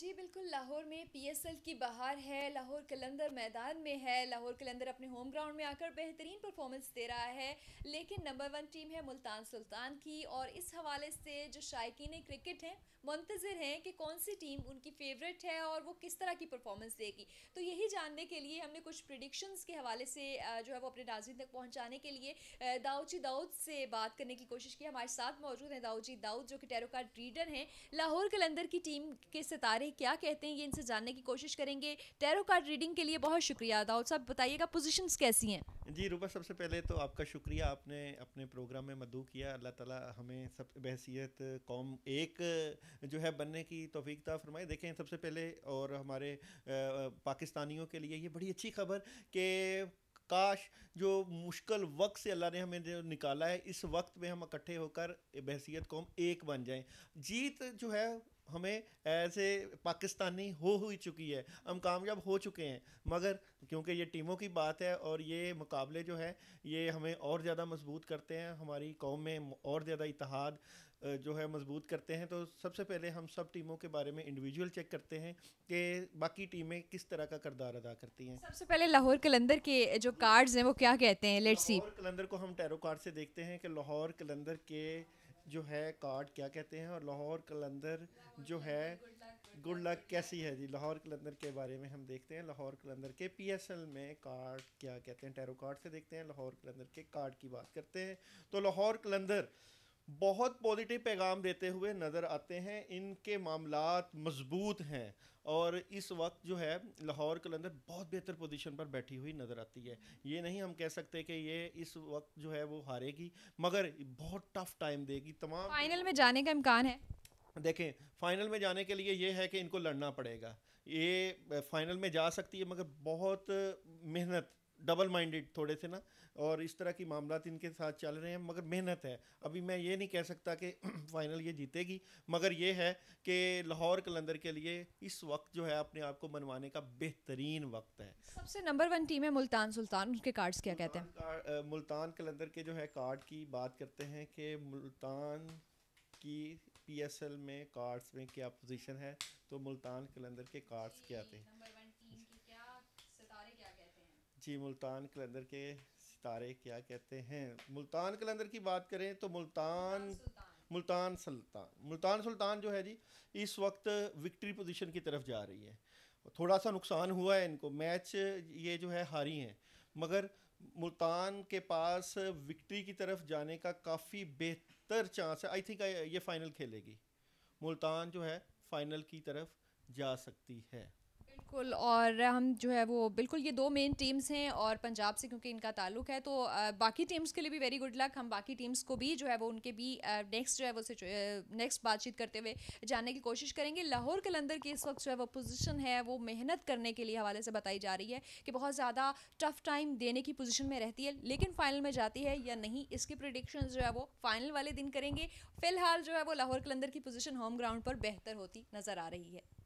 जी बिल्कुल लाहौर में पीएसएल की बहार है लाहौर कलंदर मैदान में है लाहौर कलंदर अपने होम ग्राउंड में आकर बेहतरीन परफॉर्मेंस दे रहा है लेकिन नंबर वन टीम है मुल्तान सुल्तान की और इस हवाले से जो शायकीन क्रिकेट हैं मुंतज़र हैं कि कौन सी टीम उनकी फेवरेट है और वो किस तरह की परफॉर्मेंस देगी तो यही जानने के लिए हमने कुछ प्रिडिक्शंस के हवाले से जो है वो अपने नाजिन तक पहुँचाने के लिए दाऊची दाऊद से बात करने की कोशिश की हमारे साथ मौजूद हैं दाऊची दाऊद जो कि टेरोकार रीडर हैं लाहौर कलंदर की टीम के सितारे भाई क्या कहते हैं ये इनसे जानने की कोशिश करेंगे टैरो कार्ड रीडिंग के लिए बहुत शुक्रिया दाऊद साहब बताइएगा पोजीशंस कैसी हैं जी रूबा सबसे पहले तो आपका शुक्रिया आपने अपने प्रोग्राम में मदू किया अल्लाह ताला हमें सब बहसीत कौम एक जो है बनने की तोफ़ीकता फरमाए देखें सबसे पहले और हमारे पाकिस्तानियों के लिए ये बड़ी अच्छी खबर कि काश जो मुश्किल वक्त से अल्लाह ने हमें जो निकाला है इस वक्त में हम इकट्ठे होकर बहसीत कौम एक बन जाएं जीत जो है हमें ऐसे पाकिस्तानी हो ही चुकी है हम कामयाब हो चुके हैं मगर क्योंकि ये टीमों की बात है और ये मुकाबले जो है ये हमें और ज़्यादा मजबूत करते हैं हमारी कौम में और ज़्यादा इतिहाद जो है मजबूत करते हैं तो सबसे पहले हम सब टीमों के बारे में इंडिविजुअल चेक करते हैं कि बाकी टीमें किस तरह का करदार अदा करती हैं सबसे पहले लाहौर कलंदर के जो कार्ड्स हैं वो क्या कहते हैं लेट्स सी कलंदर को हम टैरो कार्ड से देखते हैं कि लाहौर कलंदर के जो है कार्ड क्या कहते हैं और लाहौर कलंदर जो है गुड लक कैसी है जी लाहौर कलंदर के बारे में हम देखते हैं लाहौर कलंदर के पीएसएल में कार्ड क्या कहते हैं टैरो कार्ड से देखते हैं लाहौर कलंदर के कार्ड की बात करते हैं तो लाहौर कलंदर बहुत पॉजिटिव पैगाम देते हुए नज़र आते हैं इनके मामला मजबूत हैं और इस वक्त जो है लाहौर कलंदर बहुत बेहतर पोजीशन पर बैठी हुई नज़र आती है ये नहीं हम कह सकते कि ये इस वक्त जो है वो हारेगी मगर बहुत टफ टाइम देगी तमाम फाइनल में जाने का इम्कान है देखें फाइनल में जाने के लिए ये है कि इनको लड़ना पड़ेगा ये फाइनल में जा सकती है मगर बहुत मेहनत डबल माइंडेड थोड़े से ना और इस तरह की मामला इनके साथ चल रहे हैं मगर मेहनत है अभी मैं ये नहीं कह सकता कि फ़ाइनल ये जीतेगी मगर ये है कि लाहौर कलंदर के लिए इस वक्त जो है अपने आप को मनवाने का बेहतरीन वक्त है सबसे नंबर वन टीम है मुल्तान सुल्तान उनके कार्ड्स क्या कहते हैं मुल्तान कलंदर के जो है कार्ड की बात करते हैं कि मुल्तान की पी में कार्ड्स में क्या पोजिशन है तो मुल्तान कलंदर के कार्ड्स क्या आते हैं जी मुल्तान कलंदर के सितारे क्या कहते हैं मुल्तान कलंदर की बात करें तो मुल्तान मुल्तान सुल्तान मुल्तान सुल्तान जो है जी इस वक्त विक्ट्री पोजीशन की तरफ जा रही है थोड़ा सा नुकसान हुआ है इनको मैच ये जो है हारी हैं मगर मुल्तान के पास विक्ट्री की तरफ जाने का काफ़ी बेहतर चांस है आई थिंक ये फ़ाइनल खेलेगी मुल्तान जो है फ़ाइनल की तरफ जा सकती है बिल्कुल और हम जो है वो बिल्कुल ये दो मेन टीम्स हैं और पंजाब से क्योंकि इनका ताल्लुक है तो बाकी टीम्स के लिए भी वेरी गुड लक हम बाकी टीम्स को भी जो है वो उनके भी नेक्स्ट जो है वो नेक्स्ट बातचीत करते हुए जानने की कोशिश करेंगे लाहौर कलंदर की इस वक्त जो है वो पोजिशन है वो मेहनत करने के लिए हवाले से बताई जा रही है कि बहुत ज़्यादा टफ टाइम देने की पोजिशन में रहती है लेकिन फाइनल में जाती है या नहीं इसकी प्रडिक्शन जो है वो फाइनल वाले दिन करेंगे फिलहाल जो है वो लाहौर कलंदर की पोजिशन होम ग्राउंड पर बेहतर होती नज़र आ रही है